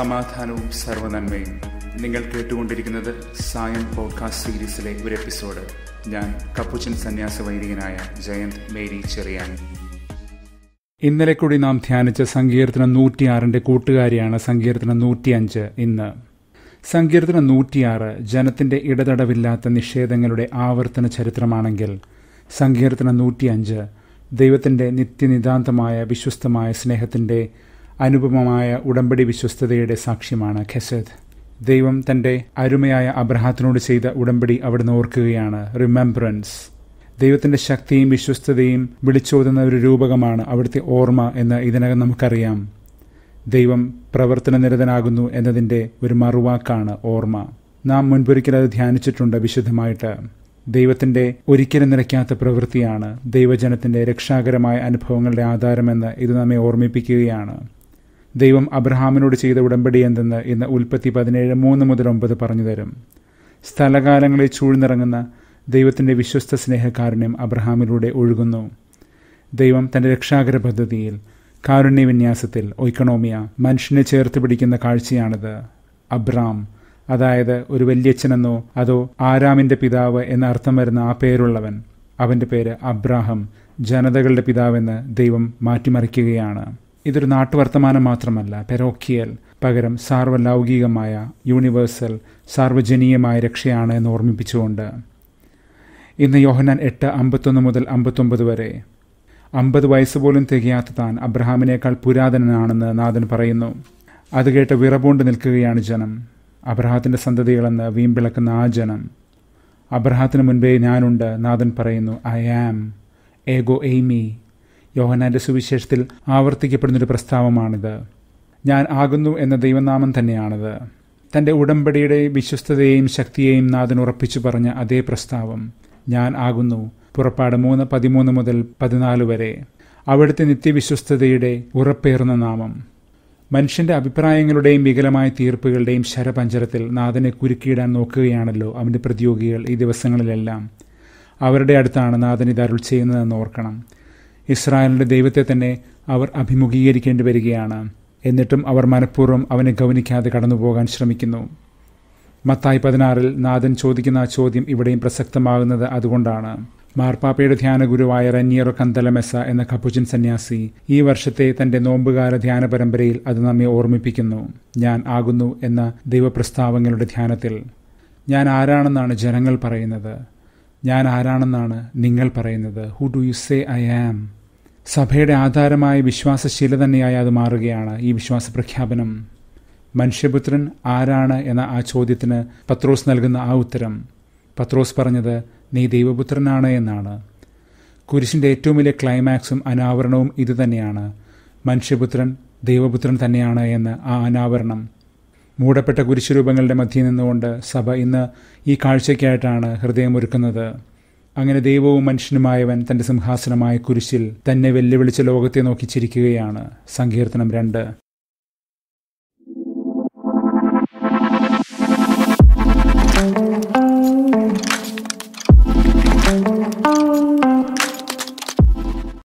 സമാധാനവും സർവനന്മയും നിങ്ങൾ കേട്ടുകൊണ്ടിരിക്കുന്നത് സായം പോഡ്കാസ്റ്റ് സീരീസിലെ ഒരു എപ്പിസോഡ് ഞാൻ കപ്പുച്ചൻ സന്യാസ വൈദികനായ ജയന്ത് മേരി ചെറിയാൻ ഇന്നലെ കൂടി നാം ധ്യാനിച്ച സങ്കീർത്തനം നൂറ്റിയാറിന്റെ കൂട്ടുകാരിയാണ് സങ്കീർത്തനം നൂറ്റിയഞ്ച് ഇന്ന് സങ്കീർത്തനം നൂറ്റിയാറ് ജനത്തിന്റെ ഇടതടവില്ലാത്ത നിഷേധങ്ങളുടെ ആവർത്തന ചരിത്രമാണെങ്കിൽ സങ്കീർത്തനം നൂറ്റിയഞ്ച് ദൈവത്തിന്റെ നിത്യനിതാന്തമായ വിശ്വസ്തമായ സ്നേഹത്തിന്റെ അനുപമമായ ഉടമ്പടി വിശ്വസ്തതയുടെ സാക്ഷ്യമാണ് ഖസദ് ദൈവം തന്റെ അരുമയായ അബ്രഹാത്തിനോട് ചെയ്ത ഉടമ്പടി അവിടുന്ന് ഓർക്കുകയാണ് റിമെംബ്രൻസ് ദൈവത്തിന്റെ ശക്തിയും വിശ്വസ്തതയും വിളിച്ചോതുന്ന ഒരു രൂപകമാണ് അവിടുത്തെ ഓർമ്മ എന്ന് ഇതിനകം നമുക്കറിയാം ദൈവം പ്രവർത്തന നിരതനാകുന്നു എന്നതിൻ്റെ ഒരു മറുവാക്കാണ് ഓർമ്മ നാം മുൻപൊരിക്കൽ അത് ധ്യാനിച്ചിട്ടുണ്ട് വിശുദ്ധമായിട്ട് ദൈവത്തിന്റെ ഒരിക്കലും നിലയ്ക്കാത്ത പ്രവൃത്തിയാണ് ദൈവജനത്തിൻ്റെ രക്ഷാകരമായ അനുഭവങ്ങളുടെ ആധാരമെന്ന് ഇത് നമ്മെ ഓർമ്മിപ്പിക്കുകയാണ് ദൈവം അബ്രഹാമിനോട് ചെയ്ത ഉടമ്പടി എന്തെന്ന് ഇന്ന് ഉൽപ്പത്തി പതിനേഴ് മൂന്ന് മുതൽ ഒമ്പത് പറഞ്ഞു തരും സ്ഥലകാലങ്ങളിൽ ചൂഴ്ന്നിറങ്ങുന്ന ദൈവത്തിൻ്റെ വിശ്വസ്ത സ്നേഹകാരുണ്യം അബ്രഹാമിലൂടെ ഒഴുകുന്നു ദൈവം തൻ്റെ രക്ഷാകര പദ്ധതിയിൽ കാരുണ്യവിന്യാസത്തിൽ ഒയ്ക്കണോമിയ മനുഷ്യനെ ചേർത്ത് പിടിക്കുന്ന കാഴ്ചയാണിത് അബ്രാം അതായത് ഒരു വല്യച്ഛനെന്നോ അതോ ആരാമിൻ്റെ പിതാവ് എന്ന അർത്ഥം വരുന്ന ആ പേരുള്ളവൻ അവൻ്റെ പേര് അബ്രാഹം ജനതകളുടെ പിതാവെന്ന് ദൈവം മാറ്റിമറിക്കുകയാണ് ഇതൊരു നാട്ടുവർത്തമാനം മാത്രമല്ല പെരോക്കിയൽ പകരം സാർവലൗകികമായ യൂണിവേഴ്സൽ സാർവജനീയമായ രക്ഷയാണ് എന്ന് ഓർമ്മിപ്പിച്ചുകൊണ്ട് ഇന്ന് യോഹനാൻ എട്ട് അമ്പത്തൊന്ന് മുതൽ അമ്പത്തൊമ്പത് വരെ അമ്പത് വയസ്സ് പോലും തികയാത്ത താൻ അബ്രഹാമിനേക്കാൾ പുരാതനനാണെന്ന് നാഥൻ പറയുന്നു അത് കേട്ട് വിറപൂണ്ട് നിൽക്കുകയാണ് ജനം അബ്രഹാത്തിൻ്റെ സന്തതികളെന്ന് വീമ്പിളക്കുന്ന ആ ജനം അബ്രഹാത്തിന് മുൻപേ ഞാനുണ്ട് നാഥൻ പറയുന്നു ഐ ആം ഏഗോ എയ്മി യോഹനാന്റെ സുവിശേഷത്തിൽ ആവർത്തിക്കപ്പെടുന്നൊരു പ്രസ്താവമാണിത് ഞാൻ ആകുന്നു എന്ന ദൈവനാമം തന്നെയാണിത് തന്റെ ഉടമ്പടിയുടെ വിശ്വസ്തതയെയും ശക്തിയെയും നാഥൻ ഉറപ്പിച്ചു പറഞ്ഞ അതേ പ്രസ്താവം ഞാൻ ആകുന്നു പുറപ്പാട് മൂന്ന് പതിമൂന്ന് മുതൽ പതിനാല് വരെ അവിടുത്തെ നിത്യവിശ്വസ്തതയുടെ ഉറപ്പേറുന്ന നാമം മനുഷ്യന്റെ അഭിപ്രായങ്ങളുടെയും വികലമായ തീർപ്പുകളുടെയും ശരപഞ്ചരത്തിൽ നാഥനെ കുരുക്കിയിടാൻ നോക്കുകയാണല്ലോ അവന്റെ പ്രതിയോഗികൾ ഈ ദിവസങ്ങളിലെല്ലാം അവരുടെ അടുത്താണ് നാഥൻ ഇത് അരുൾ ചെയ്യുന്നതെന്ന് ഓർക്കണം ഇസ്രായേലിന്റെ ദൈവത്തെ തന്നെ അവർ അഭിമുഖീകരിക്കേണ്ടി വരികയാണ് എന്നിട്ടും അവർ മനഃപൂർവ്വം അവനെ ഗൗനിക്കാതെ കടന്നുപോകാൻ ശ്രമിക്കുന്നു മത്തായി പതിനാറിൽ നാഥൻ ചോദിക്കുന്ന ആ ചോദ്യം ഇവിടെയും പ്രസക്തമാകുന്നത് അതുകൊണ്ടാണ് മാർപ്പാപ്പയുടെ ധ്യാനഗുരുവായ റന്നിയറോ കന്തലമെസ എന്ന കപുജൻ സന്യാസി ഈ വർഷത്തെ തന്റെ നോമ്പുകാല ധ്യാന പരമ്പരയിൽ അത് നമ്മെ ഓർമ്മിപ്പിക്കുന്നു ഞാൻ ആകുന്നു എന്ന ദൈവപ്രസ്താവങ്ങളുടെ ധ്യാനത്തിൽ ഞാൻ ആരാണെന്നാണ് ജനങ്ങൾ പറയുന്നത് ഞാൻ ആരാണെന്നാണ് നിങ്ങൾ പറയുന്നത് who do you say I am സഭയുടെ ആധാരമായ വിശ്വാസശീല തന്നെയായി അത് മാറുകയാണ് ഈ വിശ്വാസ പ്രഖ്യാപനം മനുഷ്യപുത്രൻ ആരാണ് എന്ന ആ ചോദ്യത്തിന് പത്രോസ് നൽകുന്ന ആ ഉത്തരം പത്രോസ് പറഞ്ഞത് നീ ദൈവപുത്രനാണ് എന്നാണ് കുരിശിൻ്റെ ഏറ്റവും വലിയ ക്ലൈമാക്സും അനാവരണവും ഇതുതന്നെയാണ് മനുഷ്യപുത്രൻ ദൈവപുത്രൻ തന്നെയാണ് എന്ന് ആ അനാവരണം മൂടപ്പെട്ട കുരിശുരൂപങ്ങളുടെ മധ്യയിൽ നിന്നുകൊണ്ട് സഭ ഇന്ന് ഈ കാഴ്ചയ്ക്കായിട്ടാണ് ഹൃദയമൊരുക്കുന്നത് അങ്ങനെ ദൈവവും മനുഷ്യനുമായവൻ തന്റെ സിംഹാസനമായ കുരിശിൽ തന്നെ വെല്ലുവിളിച്ച ലോകത്തെ നോക്കി ചിരിക്കുകയാണ് സങ്കീർത്തനം രണ്ട്